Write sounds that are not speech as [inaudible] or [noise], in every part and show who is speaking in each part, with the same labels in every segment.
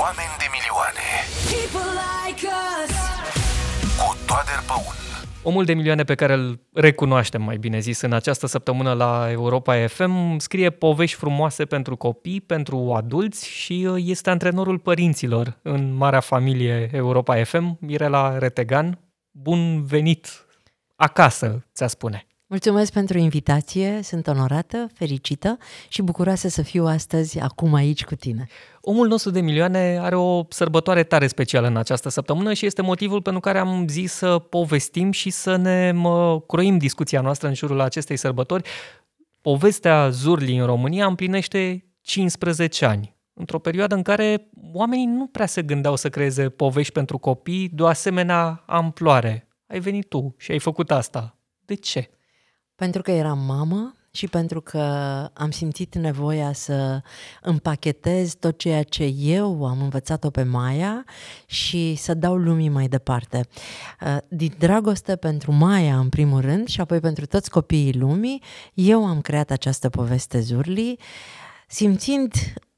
Speaker 1: Oameni de milioane like Cu
Speaker 2: Toader Băun Omul de milioane pe care îl recunoaștem, mai bine zis, în această săptămână la Europa FM, scrie povești frumoase pentru copii, pentru adulți și uh, este antrenorul părinților în marea familie Europa FM, Mirela Retegan. Bun venit acasă, ți-a spune.
Speaker 1: Mulțumesc pentru invitație, sunt onorată, fericită și bucuroasă să fiu astăzi acum aici cu tine.
Speaker 2: Omul nostru de milioane are o sărbătoare tare specială în această săptămână și este motivul pentru care am zis să povestim și să ne croim discuția noastră în jurul acestei sărbători. Povestea Zurli în România împlinește 15 ani într-o perioadă în care oamenii nu prea se gândeau să creeze povești pentru copii de o asemenea amploare. Ai venit tu și ai făcut asta. De ce?
Speaker 1: Pentru că eram mamă și pentru că am simțit nevoia să împachetez tot ceea ce eu am învățat-o pe Maia și să dau lumii mai departe. Uh, Din dragoste pentru Maia, în primul rând, și apoi pentru toți copiii lumii, eu am creat această poveste Zurli, simțind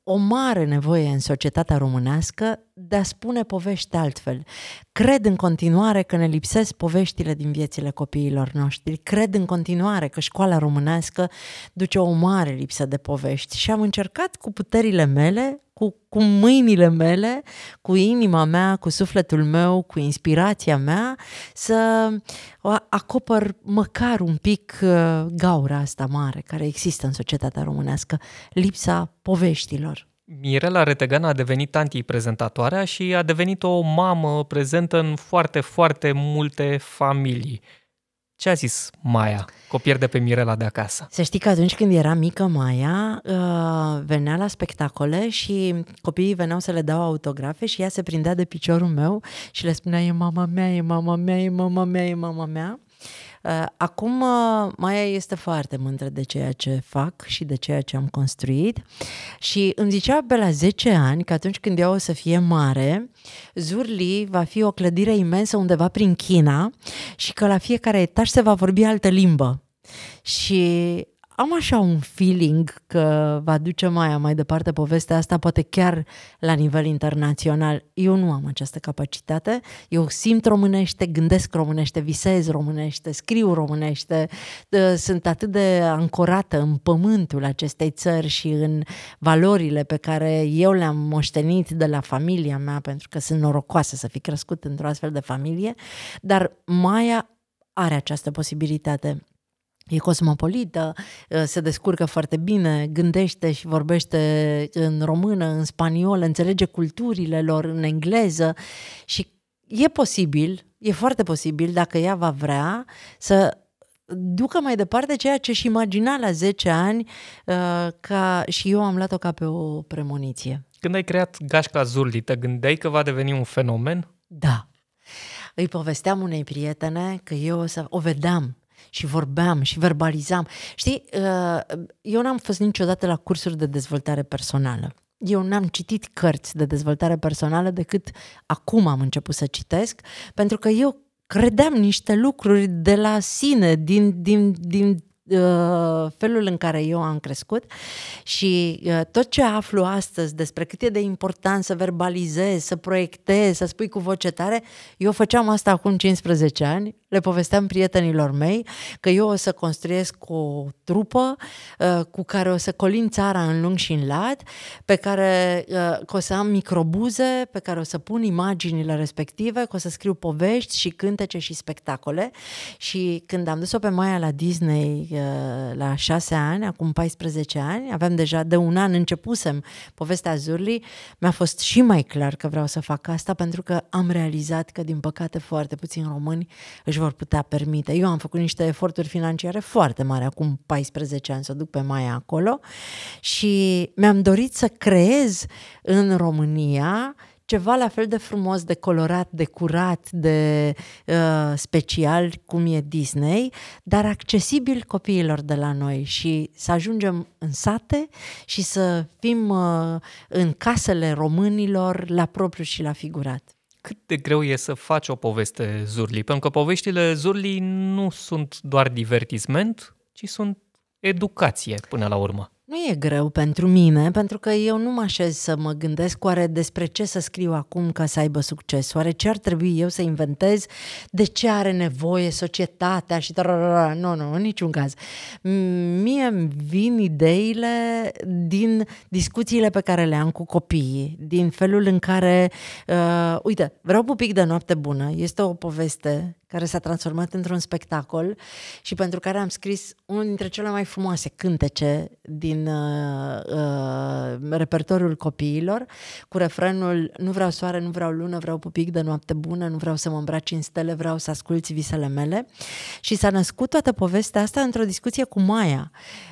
Speaker 1: o mare nevoie în societatea românească de a spune povești altfel. Cred în continuare că ne lipsesc poveștile din viețile copiilor noștri. Cred în continuare că școala românească duce o mare lipsă de povești și am încercat cu puterile mele cu, cu mâinile mele, cu inima mea, cu sufletul meu, cu inspirația mea, să acopăr măcar un pic uh, gaura asta mare care există în societatea românească, lipsa poveștilor.
Speaker 2: Mirela Retegan a devenit antiprezentatoarea și a devenit o mamă prezentă în foarte, foarte multe familii. Ce a zis Maia, că o pierde pe Mirela de acasă? Să știi
Speaker 1: că atunci când era mică Maia, uh, venea la spectacole și copiii veneau să le dau autografe și ea se prindea de piciorul meu și le spunea e mama mea, e mama mea, e mama mea, e mama mea. Eh, acum, eh, Maia este foarte mândră de ceea ce fac și de ceea ce am construit și îmi zicea pe la 10 ani că atunci când ea o să fie mare, Zurli va fi o clădire imensă undeva prin China și că la fiecare etaj se va vorbi altă limbă. Și am așa un feeling că va duce mai mai departe povestea asta, poate chiar la nivel internațional. Eu nu am această capacitate. Eu simt românește, gândesc românește, visez românește, scriu românește. Sunt atât de ancorată în pământul acestei țări și în valorile pe care eu le-am moștenit de la familia mea, pentru că sunt norocoasă să fi crescut într-o astfel de familie. Dar Maia are această posibilitate e cosmopolită, ă, se descurcă foarte bine, gândește și vorbește în română, în spaniolă, înțelege culturile lor în engleză și e posibil, e foarte posibil dacă ea va vrea să ducă mai departe ceea ce și imagina la 10 ani ă, ca și eu am luat-o ca pe o premoniție.
Speaker 2: Când ai creat Gașca Zurli, te gândeai că va deveni un fenomen?
Speaker 1: Da. Îi povesteam unei prietene că eu o, să, o vedeam și vorbeam și verbalizam. Știi, uh, eu n-am fost niciodată la cursuri de dezvoltare personală. Eu n-am citit cărți de dezvoltare personală decât acum am început să citesc, pentru că eu credeam niște lucruri de la sine, din, din, din Uh, felul în care eu am crescut și uh, tot ce aflu astăzi despre cât e de important să verbalizez, să proiectez, să spui cu voce tare, eu făceam asta acum 15 ani, le povesteam prietenilor mei că eu o să construiesc o trupă uh, cu care o să colin țara în lung și în lat, pe care că o să am microbuze, pe care o să pun imaginile respective, că o să scriu povești și cântece și spectacole și când am dus-o pe Maia la Disney Eh, la șase ani, acum 14 ani, aveam deja de un an începusem povestea Zurli, mi-a fost și mai clar că vreau să fac asta pentru că am realizat că, din păcate, foarte puțini români își vor putea permite. Eu am făcut niște eforturi financiare foarte mari, acum 14 ani, să duc pe mai acolo și mi-am dorit să creez în România ceva la fel de frumos, de colorat, de curat, de uh, special cum e Disney, dar accesibil copiilor de la noi și să ajungem în sate și să fim uh, în casele românilor la propriu și la figurat
Speaker 2: cât de greu e să faci o poveste Zurli, pentru că poveștile Zurli nu sunt doar divertisment, ci sunt educație până la urmă.
Speaker 1: Nu e greu pentru mine, pentru că eu nu mă așez să mă gândesc oare despre ce să scriu acum ca să aibă succes, oare ce ar trebui eu să inventez, de ce are nevoie societatea și tararara. Nu, nu, în niciun caz. Mie îmi vin ideile din discuțiile pe care le am cu copiii, din felul în care, uh, uite, vreau pupic de noapte bună, este o poveste care s-a transformat într-un spectacol și pentru care am scris unul dintre cele mai frumoase cântece din uh, uh, repertoriul copiilor, cu refrenul Nu vreau soare, nu vreau lună, vreau pupic de noapte bună, nu vreau să mă îmbraci în stele, vreau să asculți visele mele. Și s-a născut toată povestea asta într-o discuție cu Maia,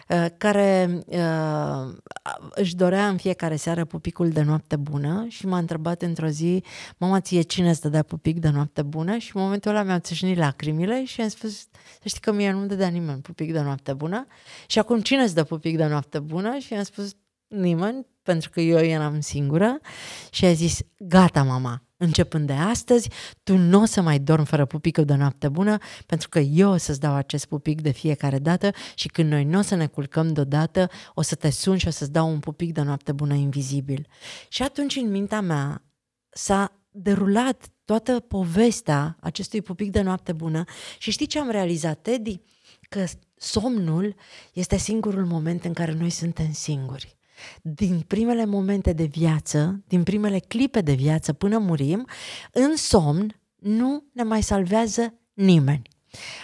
Speaker 1: uh, care uh, își dorea în fiecare seară pupicul de noapte bună și m-a întrebat într-o zi, mama ție cine îți dădea pupic de noapte bună? Și în momentul ăla mi a și ni lacrimile și am spus, să știi că mie nu-mi dădea nimeni pupic de noapte bună și acum cine îți dă pupic de noapte bună? Și am spus, nimeni, pentru că eu eram singură și a zis, gata mama, începând de astăzi, tu nu o să mai dormi fără pupicul de noapte bună, pentru că eu o să-ți dau acest pupic de fiecare dată și când noi nu o să ne culcăm deodată, o să te sun și o să-ți dau un pupic de noapte bună invizibil. Și atunci în mintea mea s-a derulat toată povestea acestui pupic de noapte bună și știi ce am realizat, Teddy? Că somnul este singurul moment în care noi suntem singuri din primele momente de viață, din primele clipe de viață până murim, în somn nu ne mai salvează nimeni.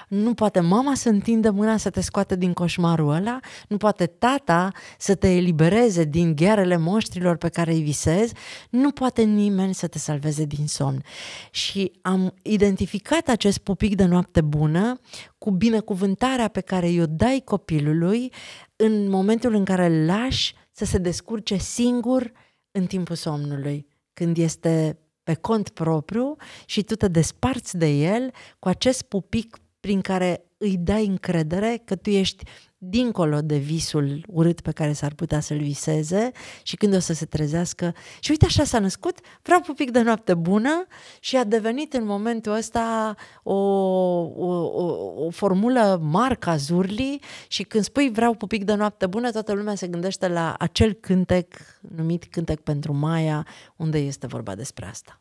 Speaker 1: Nu poate mama să întindă mâna să te scoată din coșmarul ăla, nu poate tata să te elibereze din ghearele moștrilor pe care îi visezi, nu poate nimeni să te salveze din somn. Și am identificat acest pupic de noapte bună cu binecuvântarea pe care i-o dai copilului în momentul în care îl lași să se descurce singur în timpul somnului, când este pe cont propriu și tu te desparți de el cu acest pupic prin care îi dai încredere că tu ești dincolo de visul urât pe care s-ar putea să-l viseze și când o să se trezească și uite așa s-a născut, vreau pupic de noapte bună și a devenit în momentul ăsta o, o, o, o formulă marca Zurli și când spui vreau pupic de noapte bună, toată lumea se gândește la acel cântec numit cântec pentru Maia, unde este vorba despre asta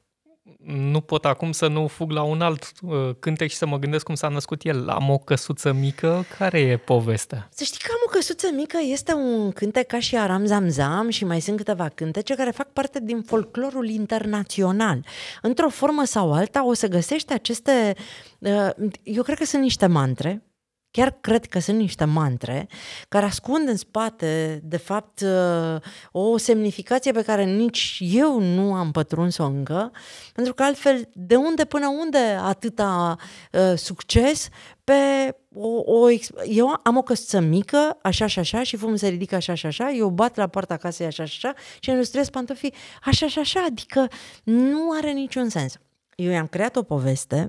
Speaker 2: nu pot acum să nu fug la un alt uh, cântec și să mă gândesc cum s-a născut el. Am o căsuță mică, care e povestea?
Speaker 1: Să știi că Am o căsuță mică este un cântec ca și Aram zam zam și mai sunt câteva cântece care fac parte din folclorul internațional. Într-o formă sau alta o să găsești aceste... Uh, eu cred că sunt niște mantre Chiar cred că sunt niște mantre care ascund în spate, de fapt, uh, o semnificație pe care nici eu nu am pătruns-o încă, pentru că altfel, de unde până unde atâta uh, succes pe o, o... Eu am o căsuță mică, așa și așa, și fumul se ridică așa și așa, eu bat la poarta casei așa și așa și înlustrez pantofii așa și așa, adică nu are niciun sens eu i-am creat o poveste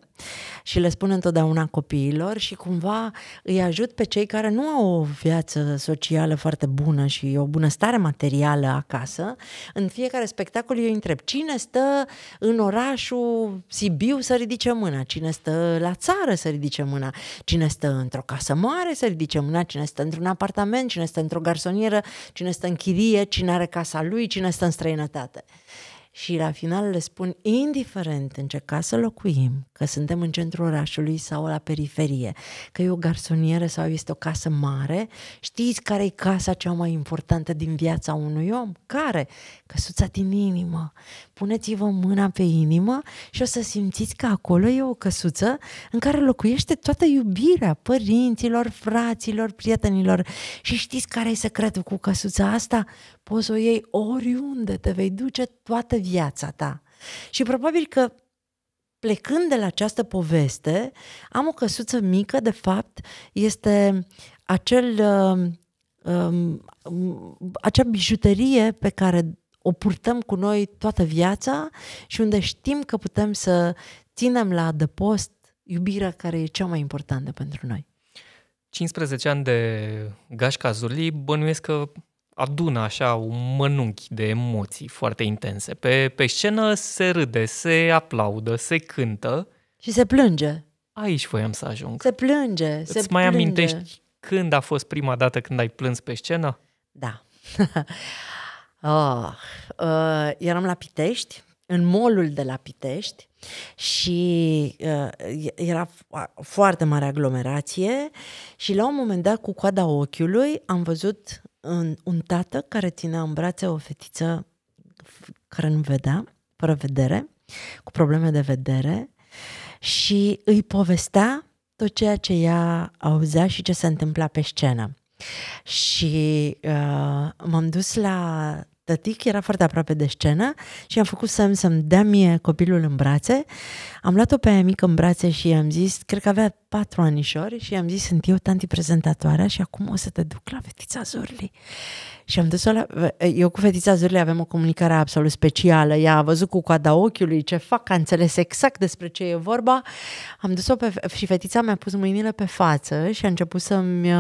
Speaker 1: și le spun întotdeauna copiilor și cumva îi ajut pe cei care nu au o viață socială foarte bună și o bunăstare materială acasă. În fiecare spectacol eu îi întreb cine stă în orașul Sibiu să ridice mâna, cine stă la țară să ridice mâna, cine stă într-o casă mare să ridice mâna, cine stă într-un apartament, cine stă într-o garsonieră, cine stă în chirie, cine are casa lui, cine stă în străinătate și la final le spun, indiferent în ce casă locuim, că suntem în centrul orașului sau la periferie, că e o garsonieră sau este o casă mare, știți care e casa cea mai importantă din viața unui om? Care? Căsuța din inimă. Puneți-vă mâna pe inimă și o să simțiți că acolo e o căsuță în care locuiește toată iubirea părinților, fraților, prietenilor. Și știți care e secretul cu căsuța asta? poți să o iei oriunde, te vei duce toată viața ta. Și probabil că plecând de la această poveste, am o căsuță mică, de fapt, este acel, uh, um, acea bijuterie pe care o purtăm cu noi toată viața și unde știm că putem să ținem la adăpost iubirea care e cea mai importantă pentru noi.
Speaker 2: 15 ani de gașca Zuli, bănuiesc că adună așa un mănunchi de emoții foarte intense. Pe, pe scenă se râde, se aplaudă, se cântă.
Speaker 1: Și se plânge.
Speaker 2: Aici voiam să ajung. Se plânge, Îți se mai plânge. amintești când a fost prima dată când ai plâns pe scenă? Da. oh, [laughs] uh, eram la
Speaker 1: Pitești, în molul de la Pitești și uh, era foarte mare aglomerație și la un moment dat cu coada ochiului am văzut un, un tată care ținea în brațe o fetiță care nu vedea, fără vedere, cu probleme de vedere și îi povestea tot ceea ce ea auzea și ce se întâmpla pe scenă. Și uh, m-am dus la tătic era foarte aproape de scenă și am făcut semn să-mi dea mie copilul în brațe. Am luat-o pe aia mică în brațe și i-am zis, cred că avea patru anișori și i-am zis, sunt eu tanti prezentatoarea și acum o să te duc la fetița Zurli. Și am dus-o la... Eu cu fetița Zurli avem o comunicare absolut specială. Ea a văzut cu coada ochiului ce fac, a înțeles exact despre ce e vorba. Am dus-o pe... și fetița mi-a pus mâinile pe față și a început să-mi,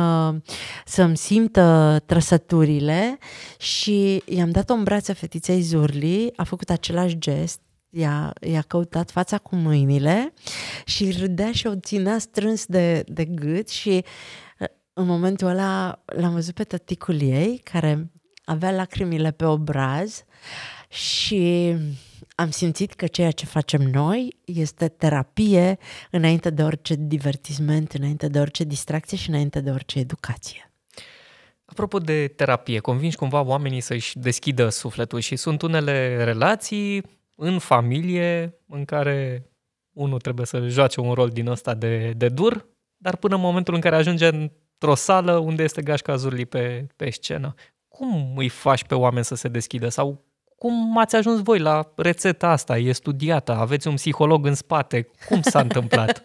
Speaker 1: să-mi simtă trăsăturile și i-am dat dat-o în brațe fetiței Zurli, a făcut același gest, i-a, i-a căutat fața cu mâinile și râdea și o ținea strâns de, de gât și uh, în momentul ăla l-am văzut pe tăticul ei care avea lacrimile pe obraz și am simțit că ceea ce facem noi este terapie înainte de orice divertisment, înainte de orice distracție și înainte de orice educație.
Speaker 2: Apropo de terapie, convingi cumva oamenii să-și deschidă sufletul și sunt unele relații în familie în care unul trebuie să joace un rol din ăsta de, de dur, dar până în momentul în care ajunge într-o sală unde este gașca azurli pe, pe scenă. Cum îi faci pe oameni să se deschidă sau cum ați ajuns voi la rețeta asta? E studiată? Aveți un psiholog în spate? Cum s-a întâmplat? [laughs]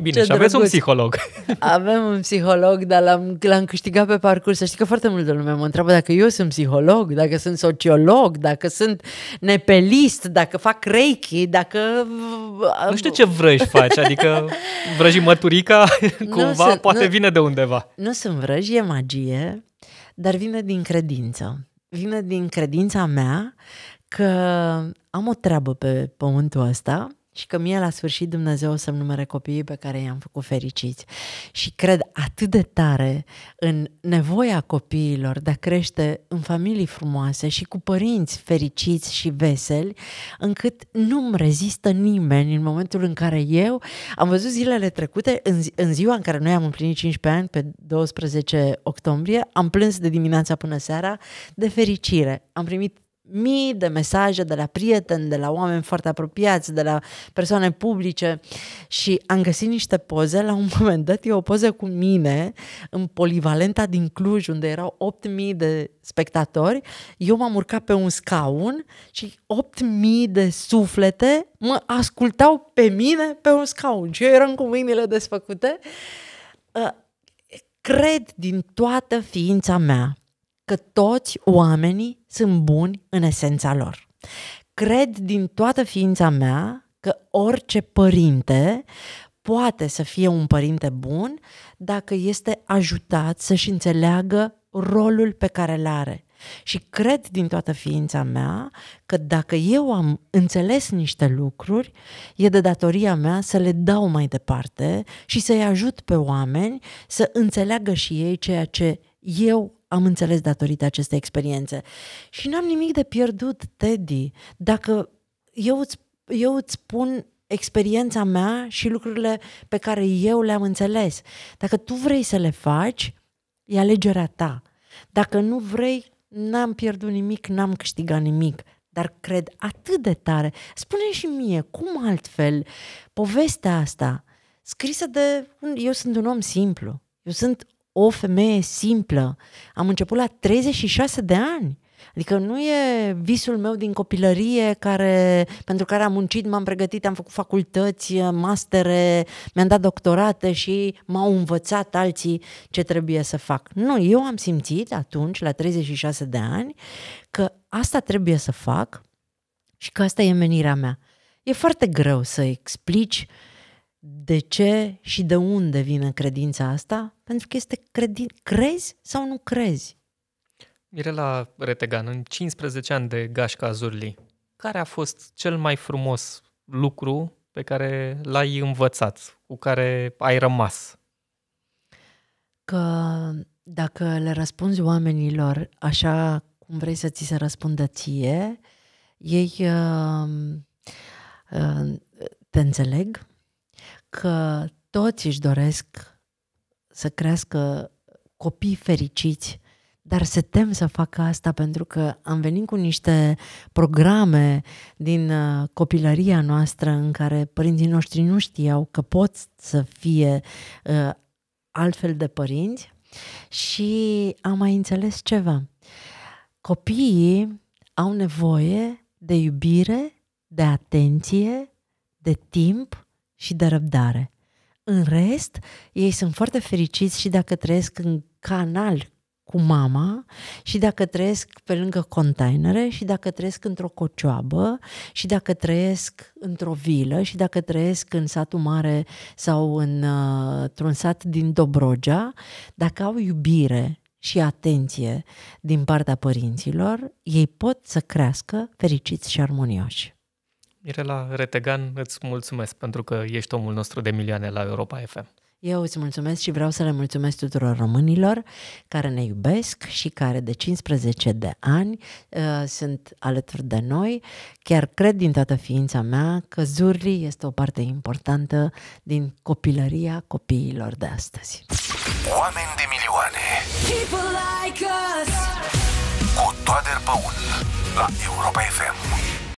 Speaker 2: Bine, Ce și aveți drăguț. un psiholog.
Speaker 1: Avem un psiholog, dar l-am, l-am câștigat pe parcurs. Să știi că foarte multă lume mă întreabă dacă eu sunt psiholog, dacă sunt sociolog, dacă sunt nepelist, dacă fac reiki, dacă...
Speaker 2: Nu știu ce vrăji faci, adică vrăji măturica [laughs] cumva, sunt, poate nu, vine de undeva.
Speaker 1: Nu sunt vrăji, e magie, dar vine din credință vine din credința mea că am o treabă pe pământul ăsta și că mie la sfârșit Dumnezeu o să-mi numere copiii pe care i-am făcut fericiți. Și cred atât de tare în nevoia copiilor de a crește în familii frumoase și cu părinți fericiți și veseli, încât nu-mi rezistă nimeni în momentul în care eu am văzut zilele trecute, în, zi, în ziua în care noi am împlinit 15 ani, pe 12 octombrie, am plâns de dimineața până seara de fericire. Am primit mii de mesaje de la prieteni, de la oameni foarte apropiați, de la persoane publice și am găsit niște poze, la un [laughs] moment dat e o poză cu mine în Polivalenta din Cluj, unde erau 8.000 de spectatori, eu m-am urcat pe un scaun și 8.000 de suflete mă ascultau pe mine pe un scaun și eu eram cu mâinile desfăcute. Ă, cred din toată ființa mea că toți oamenii sunt buni în esența lor. Cred din toată ființa mea că orice părinte poate să fie un părinte bun dacă este ajutat să-și înțeleagă rolul pe care îl are. Și cred din toată ființa mea că dacă eu am înțeles niște lucruri, e de datoria mea să le dau mai departe și să-i ajut pe oameni să înțeleagă și ei ceea ce eu am înțeles datorită acestei experiențe. Și n-am nimic de pierdut, Teddy. Dacă eu îți, eu îți spun experiența mea și lucrurile pe care eu le-am înțeles. Dacă tu vrei să le faci, e alegerea ta. Dacă nu vrei, n-am pierdut nimic, n-am câștigat nimic, dar cred atât de tare. spune și mie, cum altfel, povestea asta, scrisă de... Eu sunt un om simplu, eu sunt o femeie simplă. Am început la 36 de ani. Adică nu e visul meu din copilărie care, pentru care am muncit, m-am pregătit, am făcut facultăți, mastere, mi-am dat doctorate și m-au învățat alții ce trebuie să fac. Nu, eu am simțit atunci, la 36 de ani, că asta trebuie să fac și că asta e menirea mea. E foarte greu să explici uh, de ce și de unde vine credința asta? Pentru că este credin... crezi sau nu crezi?
Speaker 2: Mirela Retegan, în 15 ani de Gașca Azurli, care a fost cel mai frumos lucru pe care l-ai învățat, cu care ai rămas?
Speaker 1: Că dacă le răspunzi oamenilor așa cum vrei să ți se răspundă ție, ei uh, uh, te înțeleg, că toți își doresc să crească copii fericiți, dar se tem să facă asta pentru că am venit cu niște programe din uh, copilăria noastră în care părinții noștri nu știau că pot să fie uh, altfel de părinți și am mai înțeles ceva. Copiii au nevoie de iubire, de atenție, de timp și de răbdare. În rest, ei sunt foarte fericiți și dacă trăiesc în canal cu mama și dacă trăiesc pe lângă containere și dacă trăiesc într-o cocioabă și dacă trăiesc într-o vilă și dacă trăiesc în satul mare sau în, uh, într-un sat din Dobrogea, dacă au iubire și atenție din partea părinților, ei pot să crească fericiți și armonioși.
Speaker 2: Mirela Retegan, îți mulțumesc pentru că ești omul nostru de milioane la Europa FM.
Speaker 1: Eu îți mulțumesc și vreau să le mulțumesc tuturor românilor care ne iubesc și care de 15 de ani uh, sunt alături de noi. Chiar cred din toată ființa mea că Zurli este o parte importantă din copilăria copiilor de astăzi. Oameni de milioane like Cu Toader Băun La Europa FM